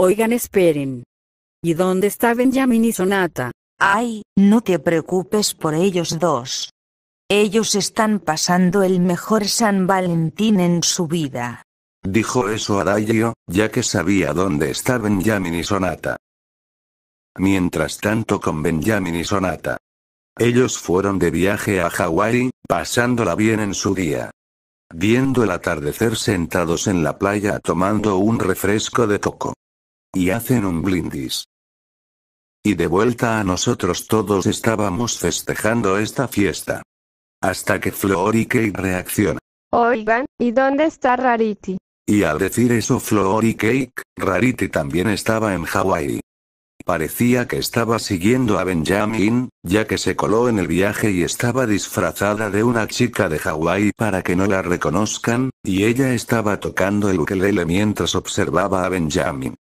Oigan, esperen. ¿Y dónde está Benjamin y Sonata? Ay, no te preocupes por ellos dos. Ellos están pasando el mejor San Valentín en su vida. Dijo eso Arayo, ya que sabía dónde está Benjamin y Sonata. Mientras tanto con Benjamin y Sonata. Ellos fueron de viaje a Hawái, pasándola bien en su día. Viendo el atardecer sentados en la playa tomando un refresco de coco. Y hacen un blindis. Y de vuelta a nosotros todos estábamos festejando esta fiesta. Hasta que Flor y reacciona. reaccionan. Oigan, ¿y dónde está Rarity? Y al decir eso Flor y Cake, Rarity también estaba en Hawái. Parecía que estaba siguiendo a Benjamin, ya que se coló en el viaje y estaba disfrazada de una chica de Hawái para que no la reconozcan, y ella estaba tocando el ukelele mientras observaba a Benjamin.